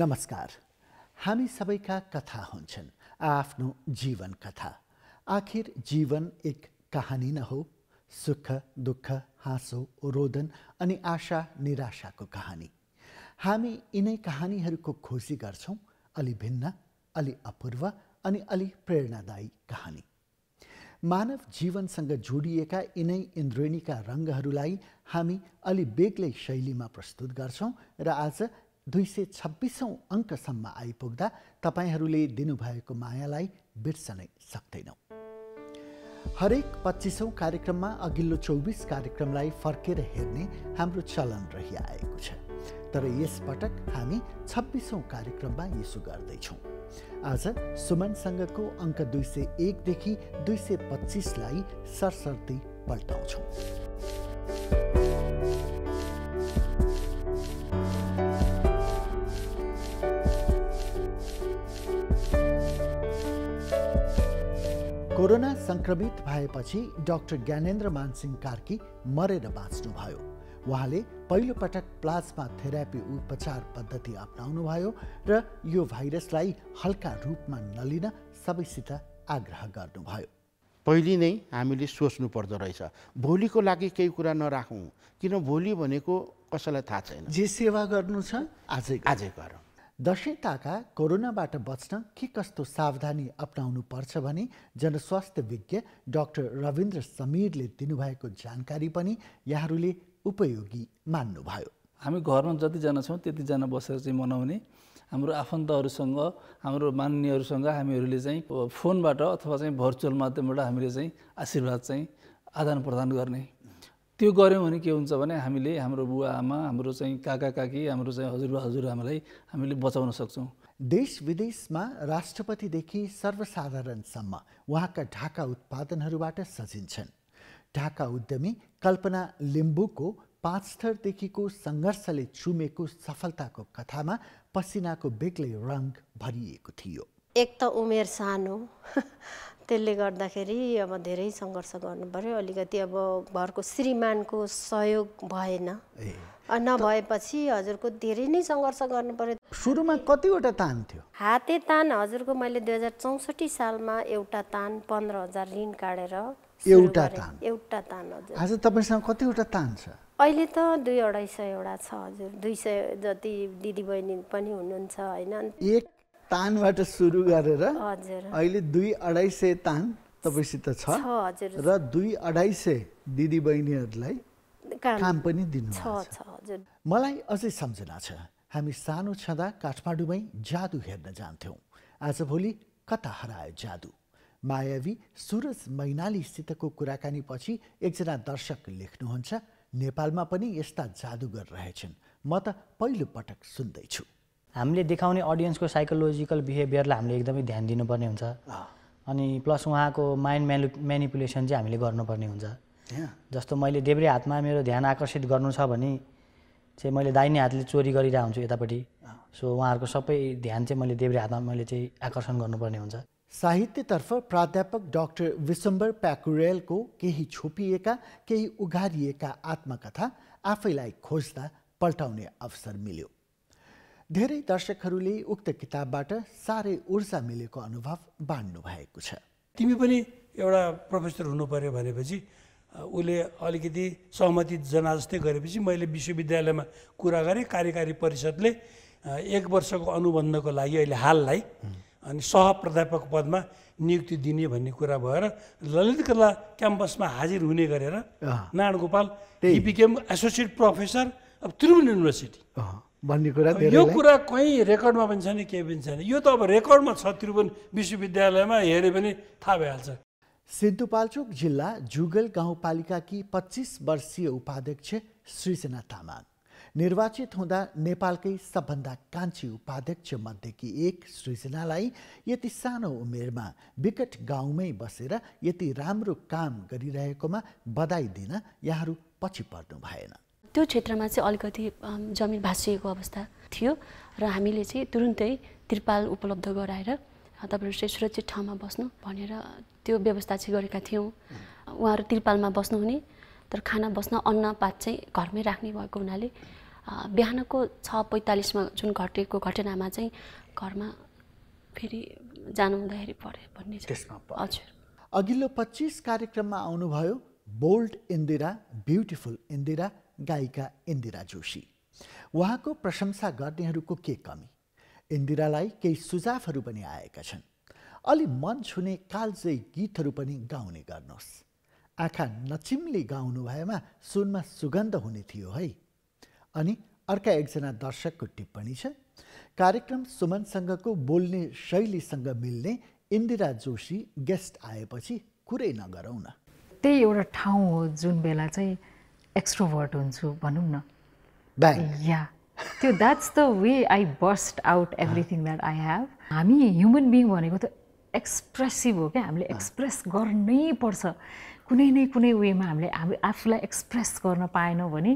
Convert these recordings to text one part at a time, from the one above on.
नमस्कार हामी सबैका कथा हुन्छन् आफ्नो जीवन कथा आखिर जीवन एक कहानी न हो सुख दुःख हाँसो रोदन अनि आशा निराशाको कहानी हामी यिनै कहानीहरूको खोजी गर्छौँ अलि भिन्न अलि अपूर्व अनि अलि प्रेरणादायी कहानी मानव जीवनसँग जोडिएका यिनै इन्द्रेणीका रङ्गहरूलाई हामी अलि बेग्लै शैलीमा प्रस्तुत गर्छौँ र आज दुई सय छब्बिसौँ अङ्कसम्म आइपुग्दा तपाईँहरूले दिनुभएको मायालाई बिर्सनै सक्दैनौँ हरेक पच्चिसौँ कार्यक्रममा अघिल्लो चौबिस कार्यक्रमलाई फर्केर हेर्ने हाम्रो चलन रहिआएको छ तर यसपटक हामी छब्बिसौँ कार्यक्रममा यसो गर्दैछौँ आज सुमनसँगको अङ्क दुई सय एकदेखि दुई सय पच्चिसलाई सरसर्ती पल्टाउँछौँ सङ्क्रमित भएपछि डाक्टर ज्ञानेन्द्र मानसिंह कार्की मरेर बाँच्नुभयो उहाँले पहिलोपटक प्लाज्मा थेरापी उपचार पद्धति अप्नाउनुभयो र यो भाइरसलाई हल्का रूपमा नलिन सबैसित आग्रह गर्नुभयो पहिले नै हामीले सोच्नु पर्दो रहेछ भोलिको लागि केही कुरा नराखौँ किन भोलि भनेको कसैलाई थाहा छैन जे सेवा गर्नु छ आजै आजै गरौँ ताका कोरोनाबाट बच्न के कस्तो सावधानी अप्नाउनु पर्छ भने जनस्वास्थ्य विज्ञ डाक्टर रविन्द्र समीरले दिनुभएको जानकारी पनि यहाँहरूले उपयोगी मान्नुभयो हामी घरमा जतिजना छौँ त्यतिजना बसेर चाहिँ मनाउने हाम्रो आफन्तहरूसँग हाम्रो मान्नेहरूसँग हामीहरूले चाहिँ फोनबाट अथवा चाहिँ भर्चुअल माध्यमबाट हामीले चाहिँ आशीर्वाद चाहिँ आदान प्रदान गर्ने त्यो गऱ्यौँ भने के हुन्छ भने हामीले हाम्रो बुवा आमा हाम्रो चाहिँ काका काकी हाम्रो चाहिँ हजुरबा हजुरआमालाई हामीले बचाउन सक्छौँ देश विदेशमा राष्ट्रपतिदेखि सर्वसाधारणसम्म उहाँका ढाका उत्पादनहरूबाट सजिन्छन् ढाका उद्यमी कल्पना लिम्बूको पाँच थरदेखिको सङ्घर्षले चुमेको सफलताको कथामा पसिनाको बेग्लै रङ भरिएको थियो एक त उमेर सानो त्यसले गर्दाखेरि अब धेरै सङ्घर्ष गर्नु पऱ्यो अलिकति अब घरको श्रीमानको सहयोग भएन नभएपछि हजुरको धेरै नै सङ्घर्ष गर्नु पर्यो सुरुमा कतिवटा तान थियो हाते तान हजुरको मैले दुई हजार चौसठी सालमा एउटा तान पन्ध्र हजार ऋण काटेर एउटा तान एउटा तान हजुर आज तपाईँसँग कतिवटा तान छ अहिले त दुई अढाई सयवटा छ हजुर दुई सय जति दिदीबहिनी पनि हुनुहुन्छ होइन एक तानबाट सुरु गरेर अहिले दुई अढाई सय तान तपाईँसित छ र दुई अढाई सय दिदी बहिनीहरूलाई काम पनि दिनु मलाई अझै सम्झना छ हामी सानो छँदा काठमाडौँमै जादु हेर्न जान्थ्यौँ आजभोलि कता हरायो जादु मायावी सुरज मैनालीसितको पछि एकजना दर्शक लेख्नुहुन्छ नेपालमा पनि यस्ता जादुगर रहेछन् म त पहिलो पटक सुन्दैछु हामीले देखाउने अडियन्सको साइकोलोजिकल बिहेभियरलाई हामीले एकदमै ध्यान दिनुपर्ने हुन्छ अनि प्लस उहाँको माइन्ड म्यानु म्यानिपुलेसन चाहिँ हामीले गर्नुपर्ने हुन्छ जस्तो मैले देब्रे हातमा मेरो ध्यान आकर्षित गर्नु छ भने चाहिँ मैले दाहिने हातले चोरी गरिरहेको हुन्छु यतापट्टि सो उहाँहरूको सबै ध्यान चाहिँ मैले देब्रे हातमा मैले चाहिँ आकर्षण गर्नुपर्ने हुन्छ साहित्यतर्फ प्राध्यापक डाक्टर विशम्बर प्याकुरेलको केही छोपिएका केही उघारिएका आत्मकथा आफैलाई खोज्दा पल्टाउने अवसर मिल्यो धेरै दर्शकहरूले उक्त किताबबाट साह्रै ऊर्जा मिलेको अनुभव बाँड्नु भएको छ तिमी पनि एउटा प्रोफेसर हुनु पर्यो भनेपछि उसले अलिकति सहमति जना जस्तै गरेपछि मैले विश्वविद्यालयमा कुरा गरेँ कार्यकारी परिषदले एक वर्षको अनुबन्धको लागि अहिले हाललाई अनि सहप्राध्यापक पदमा नियुक्ति दिने भन्ने कुरा भएर ललित कला क्याम्पसमा हाजिर हुने गरेर Narayan Gopal became associate professor of Tribhuvan university भन्ने कुरा यो कुरा कहीँ रेकर्डमा पनि छैन केही पनि छैन यो त अब रेकर्डमा छ त्रिभुवन विश्वविद्यालयमा हेऱ्यो भने थाहा भइहाल्छ सिन्धुपाल्चोक जिल्ला जुगल गाउँपालिकाकी पच्चिस वर्षीय उपाध्यक्ष सृजना तामाङ निर्वाचित हुँदा नेपालकै सबभन्दा कान्छी उपाध्यक्ष मध्येकी एक सृजनालाई यति सानो उमेरमा विकट गाउँमै बसेर यति राम्रो काम गरिरहेकोमा बधाई दिन यहाँहरू पछि पर्नु भएन त्यो क्षेत्रमा चाहिँ अलिकति जमिन भाँसिएको अवस्था थियो र हामीले चाहिँ तुरुन्तै त्रिपाल उपलब्ध गराएर तपाईँहरू चाहिँ सुरक्षित ठाउँमा बस्नु भनेर त्यो व्यवस्था चाहिँ गरेका थियौँ उहाँहरू त्रिपालमा बस्नुहुने तर खाना बस्न अन्नपात चाहिँ घरमै राख्ने भएको हुनाले बिहानको छ पैँतालिसमा जुन घटेको घटनामा चाहिँ घरमा फेरि जानु हुँदाखेरि पऱ्यो भन्ने हजुर अघिल्लो पच्चिस कार्यक्रममा आउनुभयो बोल्ड इन्दिरा ब्युटिफुल इन्दिरा गायिका इन्दिरा जोशी उहाँको प्रशंसा गर्नेहरूको के कमी इन्दिरालाई केही सुझावहरू पनि आएका छन् अलि मन छुने कालजै गीतहरू पनि गाउने गर्नुहोस् आँखा नचिम्ली गाउनु भएमा सुनमा सुगन्ध हुने थियो है अनि अर्का एकजना दर्शकको टिप्पणी छ कार्यक्रम सुमनसँगको बोल्ने शैलीसँग मिल्ने इन्दिरा जोशी गेस्ट आएपछि कुरै नगरौँ न त्यही एउटा ठाउँ हो जुन बेला चाहिँ एक्स्ट्रोभर्ट हुन्छु भनौँ न या त्यो that's the way I burst out everything that I have हामी ह्युमन बिङ भनेको त एक्सप्रेसिभ हो क्या हामीले एक्सप्रेस ah. गर्नै पर्छ कुनै न कुनै वेमा हामीले हामी आफूलाई एक्सप्रेस गर्न पाएनौँ भने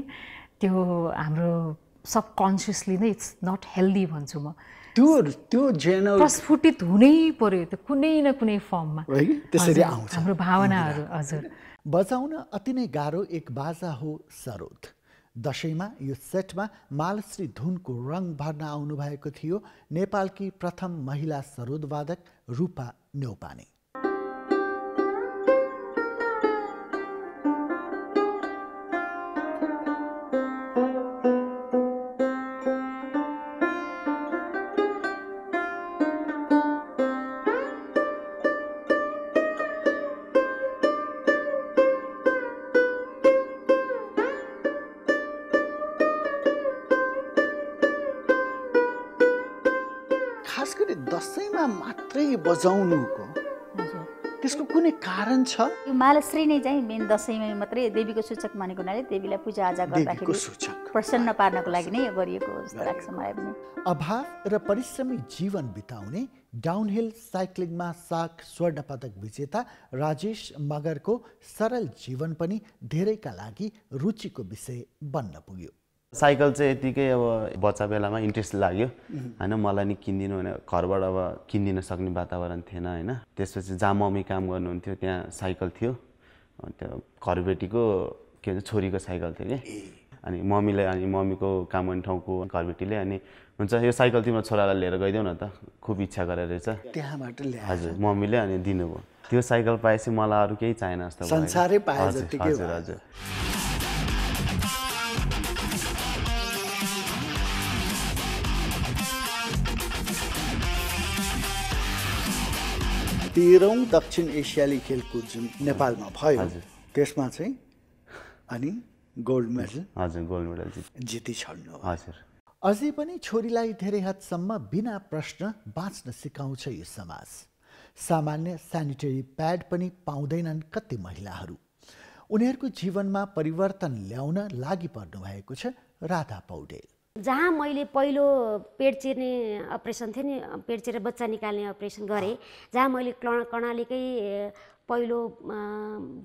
त्यो हाम्रो सबकन्सियसली नै इट्स नट हेल्दी भन्छु म त्यो त्यो जेनर प्रस्फुटित हुनै पर्यो त्यो कुनै न कुनै फर्ममा त्यसरी आउँछ हाम्रो भावनाहरू हजुर बजाउन अति नै गाह्रो एक बाजा हो सरोद दसैँमा यो सेटमा मालश्री धुनको रङ भर्न आउनुभएको थियो नेपालकी प्रथम महिला सरोदवादक रूपा न्यौपाने बजाउनुको त्यसको कुनै कारण छ यो मालाश्री नै चाहिँ मेन दसैँमा मात्रै देवीको सूचक मानेको हुनाले देवीलाई पूजाआजा गर्दाखेरि प्रसन्न पार्नको लागि नै गरिएको जस्तो लाग्छ मलाई पनि अभाव र परिश्रमी जीवन बिताउने डाउनहिल साइक्लिङमा साग स्वर्ण पदक विजेता राजेश मगरको सरल जीवन पनि धेरैका लागि रुचिको विषय बन्न पुग्यो साइकल चाहिँ यतिकै अब बच्चा बेलामा इन्ट्रेस्ट लाग्यो होइन मलाई नि किनिदिनु भने घरबाट अब किनिदिन सक्ने वातावरण थिएन होइन त्यसपछि जहाँ मम्मी काम गर्नुहुन्थ्यो त्यहाँ साइकल थियो त्यो घरबेटीको के भन्छ छोरीको साइकल थियो कि अनि मम्मीले अनि मम्मीको काम गर्ने ठाउँको घरबेटीले अनि हुन्छ यो साइकल तिम्रो छोरालाई लिएर गइदेऊ न त खुब इच्छा गरेर रहेछ त्यहाँबाट हजुर मम्मीले अनि दिनुभयो त्यो साइकल पाएपछि मलाई अरू केही चाहिएन जस्तो हजुर हजुर तेह्रौँ दक्षिण एसियाली खेलकुद जुन नेपालमा भयो त्यसमा चाहिँ अनि गोल्ड मेडल हजुर गोल्ड मेडल जिति छाड्नु हजुर अझै पनि छोरीलाई धेरै हदसम्म बिना प्रश्न बाँच्न सिकाउँछ यो समाज सामान्य सेनिटरी प्याड पनि पाउँदैनन् कति महिलाहरू उनीहरूको जीवनमा परिवर्तन ल्याउन लागि पर्नु भएको छ राधा पौडेल जहाँ मैले पहिलो पेट चिर्ने अपरेसन थियो नि पेट चिरेर बच्चा निकाल्ने अपरेसन गरेँ जहाँ मैले कण कर्णालीकै पहिलो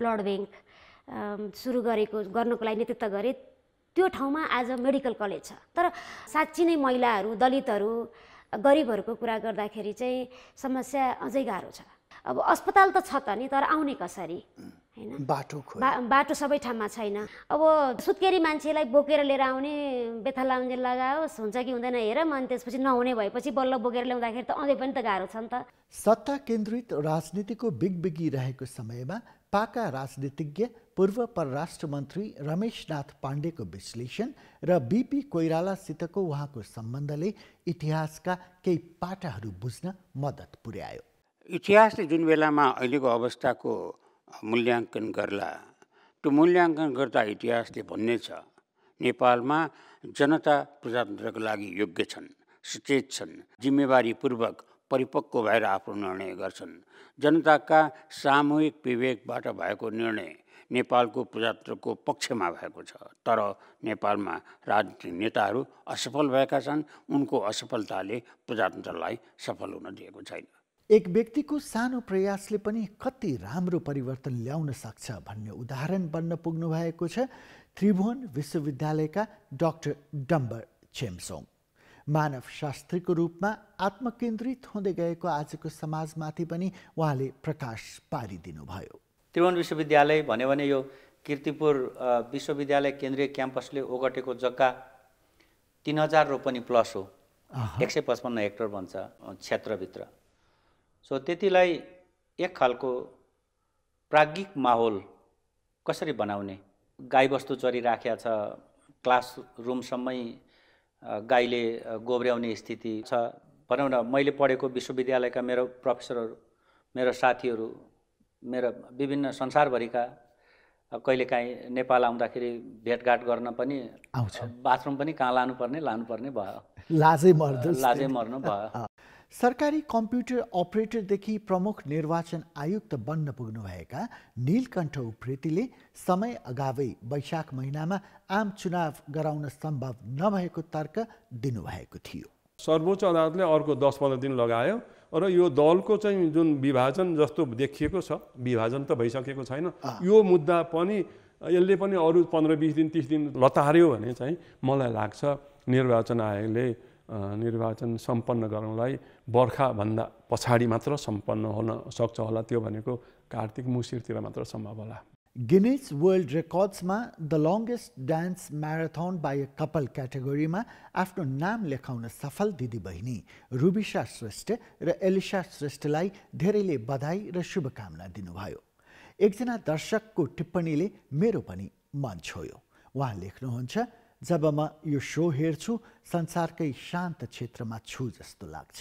ब्लड ब्याङ्क सुरु गरेको गर्नको लागि नेतृत्व गरेँ त्यो ठाउँमा आज मेडिकल कलेज छ तर साँच्ची नै महिलाहरू दलितहरू गरिबहरूको कुरा गर्दाखेरि चाहिँ समस्या अझै गाह्रो छ अब अस्पताल त छ त नि तर आउने कसरी बाटो बा बाटो सबै ठाउँमा छैन अब सुत्केरी मान्छेलाई बोकेर लिएर आउने बेथा लाउने लगाओस् हुन्छ कि हुँदैन हेरौँ अनि त्यसपछि नहुने भएपछि बल्ल बोकेर ल्याउँदाखेरि त अझै पनि त गाह्रो छ नि त सत्ता केन्द्रित राजनीतिको बिगबिगिरहेको समयमा पाका राजनीतिज्ञ पूर्व परराष्ट्र मन्त्री रमेशनाथ पाण्डेको विश्लेषण र बिपी कोइरालासितको उहाँको सम्बन्धले इतिहासका केही पाटाहरू बुझ्न मद्दत पुर्यायो इतिहासले जुन बेलामा अहिलेको अवस्थाको मूल्याङ्कन गर्ला त्यो मूल्याङ्कन गर्दा इतिहासले भन्ने छ नेपालमा जनता प्रजातन्त्रको लागि योग्य छन् सचेत छन् जिम्मेवारीपूर्वक परिपक्व भएर आफ्नो निर्णय गर्छन् जनताका सामूहिक विवेकबाट भएको निर्णय नेपालको प्रजातन्त्रको पक्षमा भएको छ तर नेपालमा राजनीतिक नेताहरू असफल भएका छन् उनको असफलताले प्रजातन्त्रलाई सफल हुन दिएको छैन एक व्यक्तिको सानो प्रयासले पनि कति राम्रो परिवर्तन ल्याउन सक्छ भन्ने उदाहरण बन्न पुग्नु भएको छ त्रिभुवन विश्वविद्यालयका डाक्टर डम्बर छेम्सोङ मानव शास्त्रीको रूपमा आत्मकेन्द्रित हुँदै गएको आजको समाजमाथि पनि उहाँले प्रकाश पारिदिनुभयो त्रिभुवन विश्वविद्यालय भन्यो भने यो किर्तिपुर विश्वविद्यालय केन्द्रीय क्याम्पसले ओगटेको जग्गा तिन हजार रोपनी प्लस हो एक सय पचपन्न हेक्टर भन्छ क्षेत्रभित्र सो त्यतिलाई एक खालको प्राज्ञिक माहौल कसरी बनाउने गाईबस्तु चरी छ क्लास रुमसम्मै गाईले गोब्र्याउने स्थिति छ भनौँ न मैले पढेको विश्वविद्यालयका मेरो प्रोफेसरहरू मेरो साथीहरू मेरो विभिन्न संसारभरिका कहिलेकाहीँ नेपाल आउँदाखेरि भेटघाट गर्न पनि आउँछ बाथरुम पनि कहाँ लानुपर्ने लानुपर्ने भयो लाजै मर्नु लाजै मर्नु भयो सरकारी कम्प्युटर अपरेटरदेखि प्रमुख निर्वाचन आयुक्त बन्न पुग्नुभएका नीलकण्ठ उप्रेतीले समय अगावै वैशाख महिनामा आम चुनाव गराउन सम्भव नभएको तर्क दिनुभएको थियो सर्वोच्च अदालतले अर्को दस पन्ध्र दिन लगायो र यो दलको चाहिँ जुन विभाजन जस्तो देखिएको छ विभाजन त भइसकेको छैन यो मुद्दा पनि यसले पनि अरू पन्ध्र बिस दिन तिस दिन लतार्यो भने चाहिँ मलाई लाग्छ निर्वाचन आयोगले निर्वाचन सम्पन्न गर्नलाई बर्खाभन्दा पछाडि मात्र सम्पन्न हुन सक्छ होला त्यो भनेको कार्तिक मुसिरतिर मात्र सम्भव होला गिनिज वर्ल्ड रेकर्ड्समा the longest dance marathon by a couple क्याटेगोरीमा आफ्नो नाम लेखाउन सफल दिदी बहिनी रुबिसा श्रेष्ठ र एलिसा श्रेष्ठलाई धेरैले बधाई र शुभकामना दिनुभयो एकजना दर्शकको टिप्पणीले मेरो पनि मन छोयो उहाँ लेख्नुहुन्छ जब म यो सो हेर्छु संसारकै शान्त क्षेत्रमा छु जस्तो लाग्छ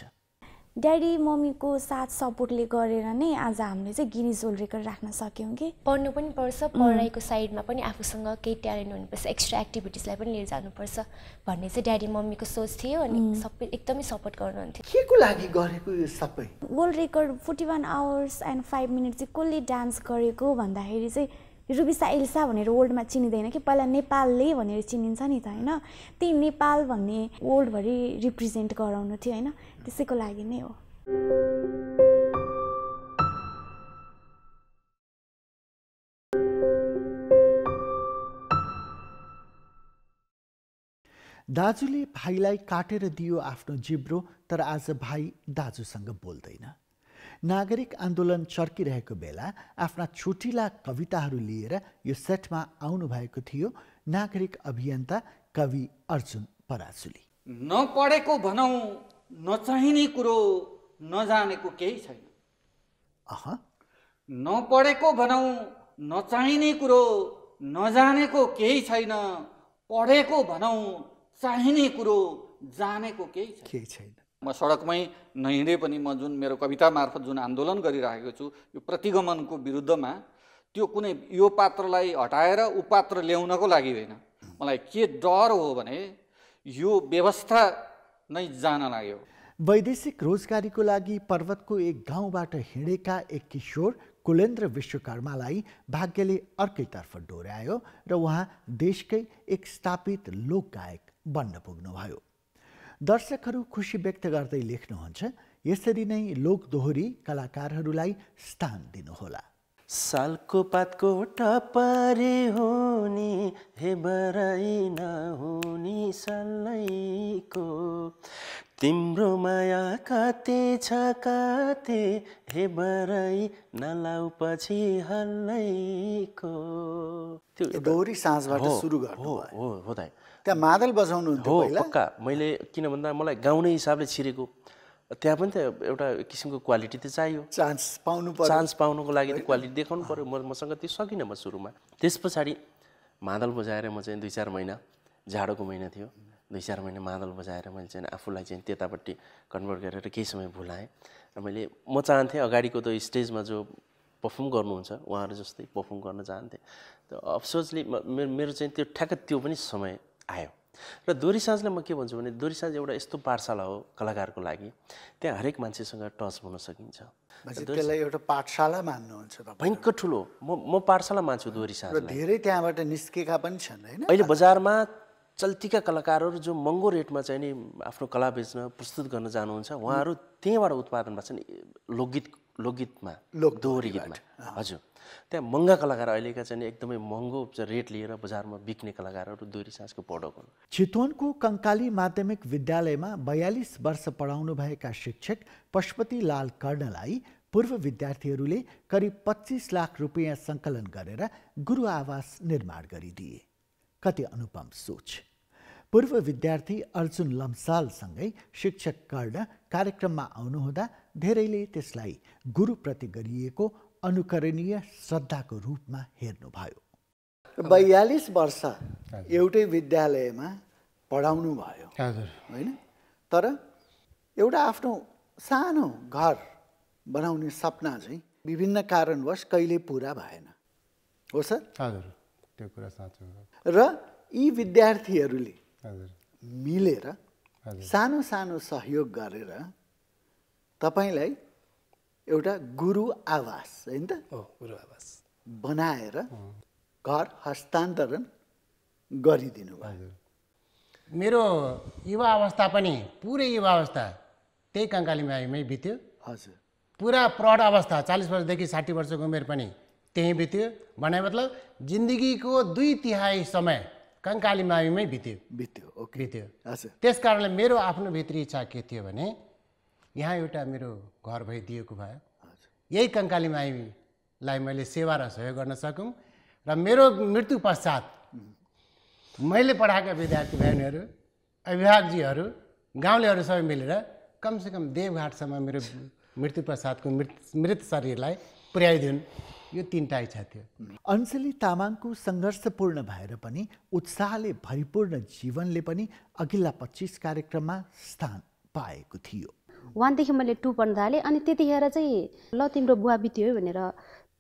ड्याडी मम्मीको साथ सपोर्टले गरेर नै आज हामीले चाहिँ गिनिज रेकर्ड राख्न सक्यौँ कि पढ्नु पनि पर्छ पढाइको साइडमा पनि आफूसँग केही ट्यालेन्ट हुनुपर्छ एक्स्ट्रा एक्टिभिटिजलाई पनि लिएर जानुपर्छ भन्ने चाहिँ ड्याडी मम्मीको सोच थियो अनि सबै एकदमै सपोर्ट गर्नुहुन्थ्यो केको लागि गरेको यो सबै world record forty one hours and five minute चाहिँ कसले डान्स गरेको भन्दाखेरि चाहिँ रुबिसा एल्सा भनेर वर्ल्डमा चिनिँदैन कि पहिला नेपालले भनेर चिनिन्छ नि त होइन त्यही नेपाल भन्ने वर्ल्डभरि रिप्रेजेन्ट गराउनु थियो होइन त्यसैको लागि नै हो दाजुले भाइलाई काटेर दियो आफ्नो जिब्रो तर आज भाइ दाजुसँग बोल्दैन नागरिक आन्दोलन चर्किरहेको बेला आफ्ना छुटिला कविताहरू लिएर यो सेटमा आउनुभएको थियो नागरिक अभियन्ता कवि अर्जुन पराजुली नपढेको भनौँ नचाहिने कुरो नजानेको केही छैन अह नपढेको भनौँ नचाहिने कुरो नजानेको केही छैन पढेको भनौँ चाहिने कुरो जानेको केही केही छैन म सडकमै नहिँडे पनि म जुन मेरो कविता मार्फत जुन आन्दोलन गरिराखेको छु यो प्रतिगमनको विरुद्धमा त्यो कुनै यो पात्रलाई हटाएर ऊ पात्र ल्याउनको लागि होइन मलाई के डर हो भने यो व्यवस्था नै जान लाग्यो वैदेशिक रोजगारीको लागि पर्वतको एक गाउँबाट हिँडेका एक किशोर कुलेन्द्र विश्वकर्मालाई भाग्यले अर्कैतर्फ डोर्यायो र उहाँ देशकै एक स्थापित लोक गायक बन्न पुग्नुभयो दर्शकहरू खुसी व्यक्त गर्दै लेख्नुहुन्छ यसरी नै लोक दोहोरी कलाकारहरूलाई स्थान दिनुहोला सालको पातको टपरे नि हे बराई नहुने सालैको तिम्रो माया कते छ कते हे बराई नलाउ पछि हल्लैको त्यो दोहोरी साँझबाट सुरु गर्नु हो हो दाइ त्यहाँ मादल बजाउनु हो पक्का मैले किन भन्दा मलाई गाउने हिसाबले छिरेको त्यहाँ पनि त एउटा किसिमको क्वालिटी त चाहियो चान्स पाउनु पर्यो चान्स पाउनुको लागि त क्वालिटी देखाउनु पऱ्यो म मसँग त्यो सकिनँ म सुरुमा त्यस पछाडि मादल बजाएर म चाहिँ दुई चार महिना जाडोको महिना थियो दुई चार महिना मादल बजाएर मैले चाहिँ आफूलाई चाहिँ त्यतापट्टि कन्भर्ट गरेर केही समय भुलाएँ र मैले म चाहन्थेँ अगाडिको त्यो स्टेजमा जो पर्फर्म गर्नुहुन्छ उहाँहरू जस्तै पर्फर्म गर्न चाहन्थेँ त अफसोसले मेरो चाहिँ त्यो ठ्याक्क त्यो पनि समय आयो र दोरी साँझलाई म के भन्छु भने दोरी साँझ एउटा यस्तो पाठशाला हो कलाकारको लागि त्यहाँ हरेक मान्छेसँग टच हुन सकिन्छ त्यसलाई एउटा पाठशाला मान्नुहुन्छ भयङ्कर ठुलो म म पाठशाला मान्छु दोरी साँझ धेरै त्यहाँबाट निस्केका पनि छन् होइन अहिले बजारमा चल्तीका कलाकारहरू जो महँगो रेटमा चाहिँ नि आफ्नो कला बेच्न प्रस्तुत गर्न जानुहुन्छ उहाँहरू त्यहीँबाट उत्पादन भएको छन् लोकगीत लोकगीतमा दोहोरी गीतमा हजुर त्यहाँ महँगा कलाकार अहिलेका चाहिँ एकदमै महँगो रेट लिएर बजारमा बिक्ने कलाकारहरू दोहोरी साँझको पढक हुन् चितवनको कङ्काली माध्यमिक विद्यालयमा बयालिस वर्ष पढाउनु भएका शिक्षक पशुपति लाल कर्णलाई पूर्व विद्यार्थीहरूले करिब पच्चिस लाख रुपियाँ सङ्कलन गरेर गुरु आवास निर्माण गरिदिए कति अनुपम सोच पूर्व विद्यार्थी अर्जुन लम्सालसँगै शिक्षक कर्ण कार्यक्रममा आउनुहुँदा धेरैले त्यसलाई गुरुप्रति गरिएको अनुकरणीय श्रद्धाको रूपमा हेर्नुभयो बयालिस वर्ष एउटै विद्यालयमा पढाउनु भयो होइन तर एउटा आफ्नो सानो घर बनाउने सपना चाहिँ विभिन्न कारणवश कहिले पुरा भएन हो सर हजुर त्यो कुरा साँचो र यी विद्यार्थीहरूले मिलेर सानो सानो सहयोग गरेर तपाईँलाई एउटा गुरु आवास होइन त गुरु आवास बनाएर घर हस्तान्तरण गरिदिनु भयो मेरो युवा अवस्था पनि पुरै युवा अवस्था त्यही माईमै बित्यो हजुर पुरा प्रौढ अवस्था चालिस वर्षदेखि साठी वर्षको उमेर पनि त्यहीँ बित्यो भने मतलब जिन्दगीको दुई तिहाई समय कङ्काली माईमै बित्यो बित्यो बित्यो हजुर त्यस कारणले मेरो आफ्नो भित्री इच्छा के थियो भने यहाँ एउटा मेरो घर भइदिएको भयो यही कङ्काली माईलाई मैले सेवा र सहयोग गर्न सकौँ र मेरो मृत्यु पश्चात मैले पढाएका विद्यार्थी बहिनीहरू अभिभावकजीहरू गाउँलेहरू सबै मिलेर कमसेकम देवघाटसम्म मेरो मृत्यु पश्चातको मृत मृत शरीरलाई पुर्याइदिउन् यो तिनवटा इच्छा थियो अञ्जली तामाङको सङ्घर्षपूर्ण भएर पनि उत्साहले भरिपूर्ण जीवनले पनि अघिल्ला पच्चिस कार्यक्रममा स्थान पाएको थियो वानदेखि मैले टू पढ्न थालेँ अनि त्यतिखेर चाहिँ ल तिम्रो बुवा बित्यो भनेर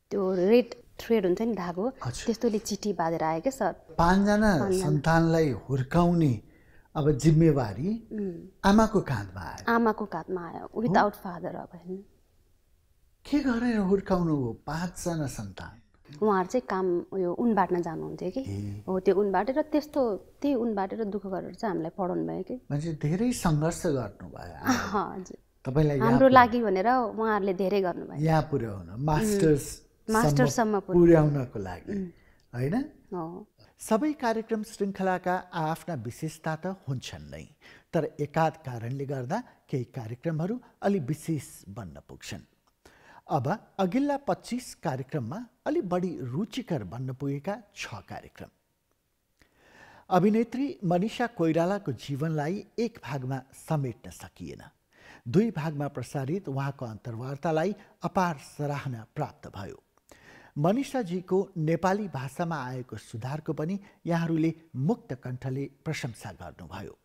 त्यो रेड थ्रेड हुन्छ नि धागो त्यस्तोले चिठी बाँधेर आयो क्या सर पाँचजना सन्तानलाई हुर्काउने अब जिम्मेवारी आमाको काँधमा आयो आमाको काँधमा आयो विदाउट फादर अब के गरेर हुर्काउनु हो पाँचजना सन्तान उहाँहरू चाहिँ काम उयो उन बाँड्न जानुहुन्थ्यो कि हो त्यो उन बाँडेर त्यस्तो त्यही उन बाँडेर दुःख गरेर चाहिँ हामीलाई पढाउनु भयो कि मान्छे धेरै सङ्घर्ष गर्नुभयो हजुर तपाईँलाई हाम्रो लागि भनेर उहाँहरूले धेरै गर्नुभयो यहाँ पुर्याउन मास्टर्स मास्टर्ससम्म पुर्याउनको लागि होइन सबै कार्यक्रम श्रृङ्खलाका आआफ्ना विशेषता त हुन्छन् नै तर एकाध कारणले गर्दा केही कार्यक्रमहरू अलि विशेष बन्न पुग्छन् अब अघिल्ला पच्चिस कार्यक्रममा अलि बढी रुचिकर बन्न पुगेका छ कार्यक्रम अभिनेत्री मनिषा कोइरालाको जीवनलाई एक भागमा समेट्न सकिएन दुई भागमा प्रसारित उहाँको अन्तर्वार्तालाई अपार सराहना प्राप्त भयो मनिषाजीको नेपाली भाषामा आएको सुधारको पनि यहाँहरूले मुक्त कण्ठले प्रशंसा गर्नुभयो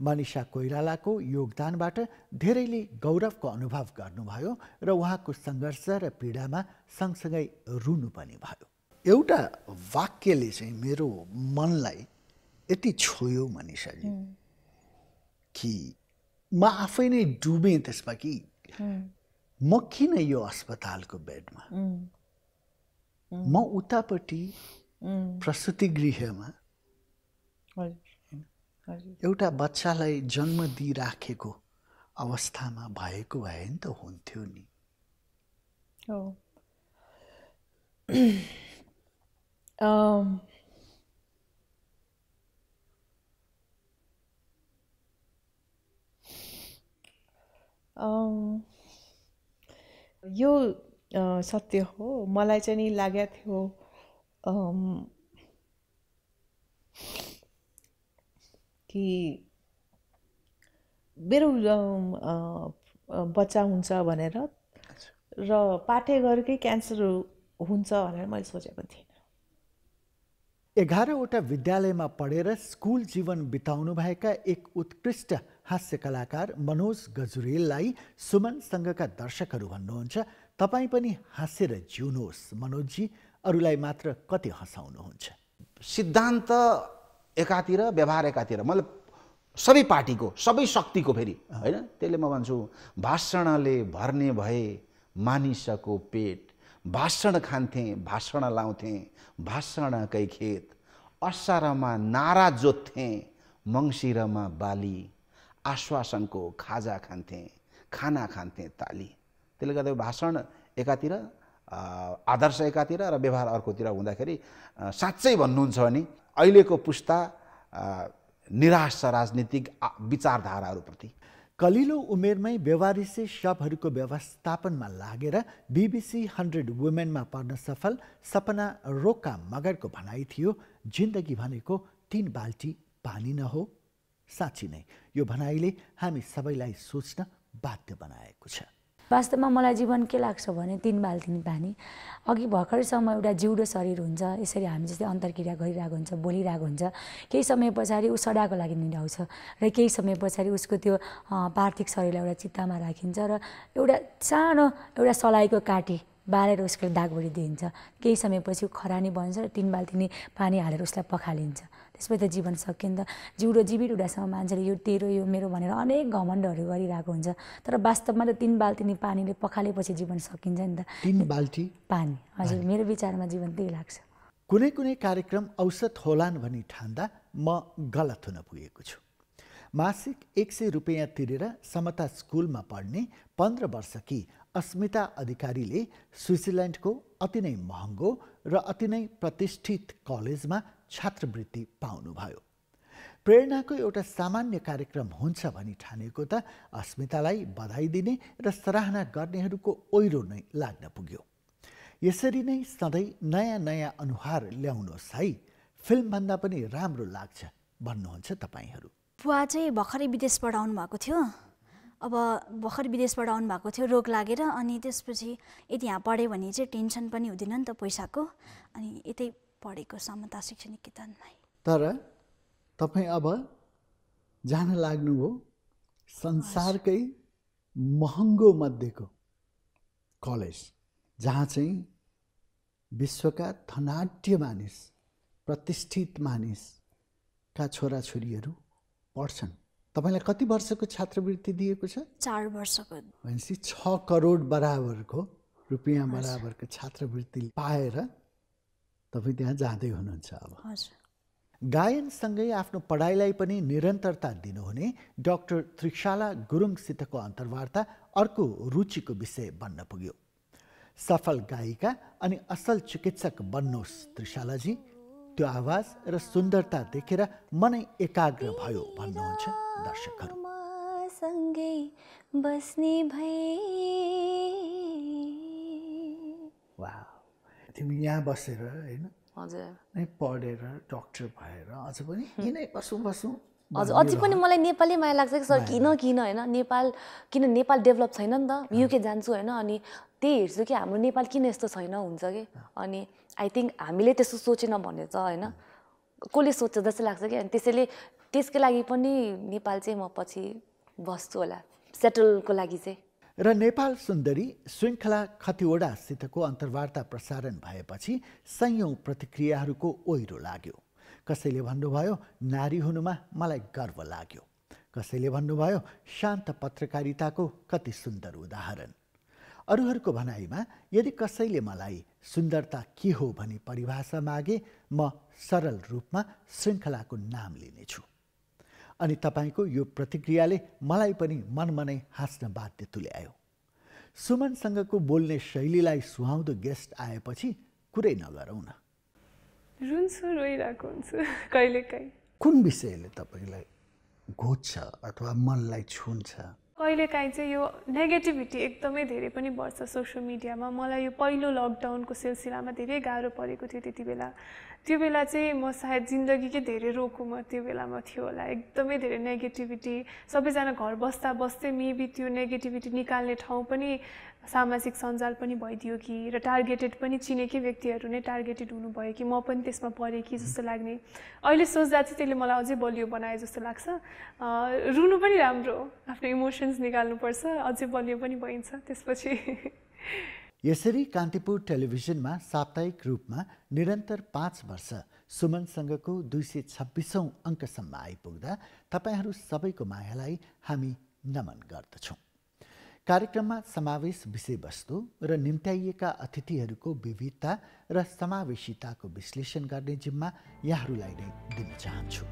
मनिषा कोइरालाको योगदानबाट धेरैले गौरवको अनुभव गर्नुभयो र उहाँको सङ्घर्ष र पीडामा सँगसँगै रुनु पनि भयो एउटा वाक्यले चाहिँ मेरो मनलाई यति छोयो मनिषाजी कि म आफै नै डुबेँ त्यसमा कि म किन यो अस्पतालको बेडमा म उतापट्टि प्रसुति गृहमा एउटा बच्चालाई जन्म दिइराखेको अवस्थामा भएको भए नि त हुन्थ्यो नि यो सत्य हो मलाई चाहिँ नि लागेको थियो कि मेरो बच्चा हुन्छ भनेर र पाठे पाटेघरकै क्यान्सर हुन्छ भनेर मैले सोचेको थिइनँ एघारवटा विद्यालयमा पढेर स्कुल जीवन बिताउनुभएका एक उत्कृष्ट हास्य कलाकार मनोज गजुरेललाई सुमन सङ्घका दर्शकहरू भन्नुहुन्छ तपाईँ पनि हाँसेर जिउनुहोस् मनोजी अरूलाई मात्र कति हँसाउनुहुन्छ सिद्धान्त एकातिर व्यवहार एकातिर मतलब सबै पार्टीको सबै शक्तिको फेरि होइन त्यसले म भन्छु भाषणले भर्ने भए मानिसको पेट भाषण खान्थेँ भाषण लाउँथेँ भाषणकै खेत असारमा नारा जोत्थेँ मङ्सिरमा बाली आश्वासनको खाजा खान्थेँ खाना खान्थेँ ताली त्यसले गर्दा भाषण एकातिर आदर्श एकातिर र व्यवहार अर्कोतिर हुँदाखेरि साँच्चै भन्नुहुन्छ भने अहिलेको पुस्ता निराश छ राजनीतिक विचारधाराहरूप्रति कलिलो उमेरमै व्यवहारिसी सपहरूको व्यवस्थापनमा लागेर बिबिसी हन्ड्रेड वुमेनमा पर्न सफल सपना रोका मगरको भनाइ थियो जिन्दगी भनेको तिन बाल्टी पानी नहो साँच्ची नै यो भनाइले हामी सबैलाई सोच्न बाध्य बनाएको छ वास्तवमा मलाई जीवन के लाग्छ भने तिन बाल्थिन पानी अघि भर्खरसम्म एउटा जिउडो शरीर हुन्छ यसरी हामी जस्तै अन्तर्क्रिया गरिरहेको हुन्छ बोलिरहेको हुन्छ केही समय पछाडि ऊ सडाको लागि निडाउँछ र केही समय पछाडि उसको त्यो पार्थिक शरीरलाई एउटा चित्तामा राखिन्छ र एउटा सानो एउटा सलाइको काटी बालेर उसको दागबडी दिइन्छ केही समयपछि खरानी बन्छ र तिन बाल्थिनी पानी हालेर उसलाई पखालिन्छ त्यसपछि त जीवन सकिन्छ जिउडो जीवित उडासम्म मान्छेले यो तेरो यो मेरो भनेर अनेक घमण्डहरू गरिरहेको हुन्छ तर वास्तवमा त तिन बाल्टी पानीले पखालेपछि जीवन सकिन्छ नि त तिन बाल्टी पानी हजुर मेरो विचारमा जीवन त्यही लाग्छ कुनै कुनै कार्यक्रम औसत होलान् भनी ठान्दा म गलत हुन पुगेको छु मासिक एक सय रुपियाँ तिरेर समता स्कुलमा पढ्ने पन्ध्र वर्षकी अस्मिता अधिकारीले स्विजरल्यान्डको अति नै महँगो र अति नै प्रतिष्ठित कलेजमा छात्रवृत्ति पाउनुभयो प्रेरणाको एउटा सामान्य कार्यक्रम हुन्छ भनी ठानेको त अस्मितालाई बधाई दिने र सराहना गर्नेहरूको ओहिरो नै लाग्न पुग्यो यसरी नै सधैँ नयाँ नयाँ अनुहार ल्याउनुहोस् है फिल्मभन्दा पनि राम्रो लाग्छ भन्नुहुन्छ तपाईँहरू बुवा चाहिँ भर्खरै विदेशबाट आउनुभएको थियो अब भर्खर विदेशबाट आउनुभएको थियो रोग लागेर अनि त्यसपछि यदि यहाँ पढ्यो भने चाहिँ टेन्सन पनि हुँदैन नि त पैसाको अनि यतै पढेको समता शिक्षा निकेतनमै तर तपाईँ अब जान लाग्नुभयो संसारकै महँगो मध्येको कलेज जहाँ चाहिँ विश्वका धनाट्य मानिस प्रतिष्ठित मानिसका छोराछोरीहरू पढ्छन् तपाईँलाई कति वर्षको छात्रवृत्ति दिएको छ चार वर्षको भनेपछि छ करोड बराबरको रुपियाँ बराबरको छात्रवृत्ति पाएर तपाईँ त्यहाँ जाँदै हुनुहुन्छ अब गायनसँगै आफ्नो पढाइलाई पनि निरन्तरता दिनुहुने डाक्टर त्रिशाला गुरुङसितको अन्तर्वार्ता अर्को रुचिको विषय बन्न पुग्यो सफल गायिका अनि असल चिकित्सक बन्नुहोस् त्रिशालाजी त्यो आवाज र सुन्दरता देखेर मनै एकाग्र भयो भन्नुहुन्छ दर्शकहरू सँगै बस्ने भए तिमी यहाँ बसेर होइन नै पढेर डक्टर भएर अझ पनि किन बसौँ बसौँ हजुर अझै पनि मलाई नेपाली माया लाग्छ कि सर किन किन होइन नेपाल किन नेपाल डेभलप छैन नि त युके जान्छु होइन अनि त्यही हेर्छु कि हाम्रो नेपाल किन यस्तो छैन हुन्छ कि अनि आई थिङ्क हामीले त्यस्तो सोचेन भने त होइन कसले सोच्छ जस्तो लाग्छ कि अनि त्यसैले त्यसको लागि पनि नेपाल चाहिँ म पछि बस्छु होला सेटलको लागि चाहिँ र नेपाल सुन्दरी श्रृङ्खला खतिवडासितको अन्तर्वार्ता प्रसारण भएपछि सयौँ प्रतिक्रियाहरूको ओहिरो लाग्यो कसैले भन्नुभयो नारी हुनुमा मलाई गर्व लाग्यो कसैले भन्नुभयो शान्त पत्रकारिताको कति सुन्दर उदाहरण अरूहरूको भनाइमा यदि कसैले मलाई सुन्दरता के हो भनी परिभाषा मागे म मा सरल रूपमा श्रृङ्खलाको नाम लिनेछु अनि तपाईँको यो प्रतिक्रियाले मलाई पनि मनमा नै हाँस्न बाध्य तुल्यायो सुमनसँगको बोल्ने शैलीलाई सुहाउँदो गेस्ट आएपछि कुरै नगरौँ न रुन्छु रोइरहेको हुन्छु कहिलेकाहीँ कुन विषयले तपाईँलाई घोच्छ अथवा मनलाई छुन्छ कहिलेकाहीँ चाहिँ यो नेगेटिभिटी एकदमै धेरै पनि बढ्छ सोसियल मिडियामा मलाई यो पहिलो लकडाउनको सिलसिलामा धेरै गाह्रो परेको थियो त्यति बेला त्यो बेला चाहिँ म सायद जिन्दगीकै धेरै रोकुमा त्यो बेलामा थियो होला एकदमै धेरै नेगेटिभिटी सबैजना घर बस्दा बस्दै मेबी त्यो नेगेटिभिटी निकाल्ने ठाउँ पनि सामाजिक सञ्जाल पनि भइदियो कि र टार्गेटेड पनि चिनेकै व्यक्तिहरू नै टार्गेटेड हुनुभयो कि म पनि त्यसमा परेँ कि जस्तो लाग्ने अहिले सोच्दा चाहिँ त्यसले मलाई अझै बलियो बनायो जस्तो लाग्छ रुनु पनि राम्रो आफ्नो इमोसन्स निकाल्नुपर्छ अझै बलियो पनि भइन्छ त्यसपछि यसरी कान्तिपुर टेलिभिजनमा साप्ताहिक रूपमा निरन्तर पाँच वर्ष सुमनसँगको दुई सय छब्बिसौँ अङ्कसम्म आइपुग्दा तपाईँहरू सबैको मायालाई हामी नमन गर्दछौँ कार्यक्रममा समावेश विषयवस्तु र निम्त्याइएका अतिथिहरूको विविधता र समावेशिताको विश्लेषण गर्ने जिम्मा यहाँहरूलाई नै दिन चाहन्छु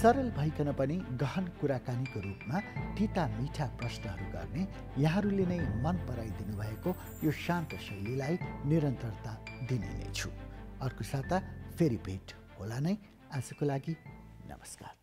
सरल भइकन पनि गहन कुराकानीको रूपमा तिता मिठा प्रश्नहरू गर्ने यहाँहरूले नै मन पराइदिनु भएको यो शान्त शैलीलाई निरन्तरता दिने नै छु अर्को साता फेरि भेट होला नै आजको लागि नमस्कार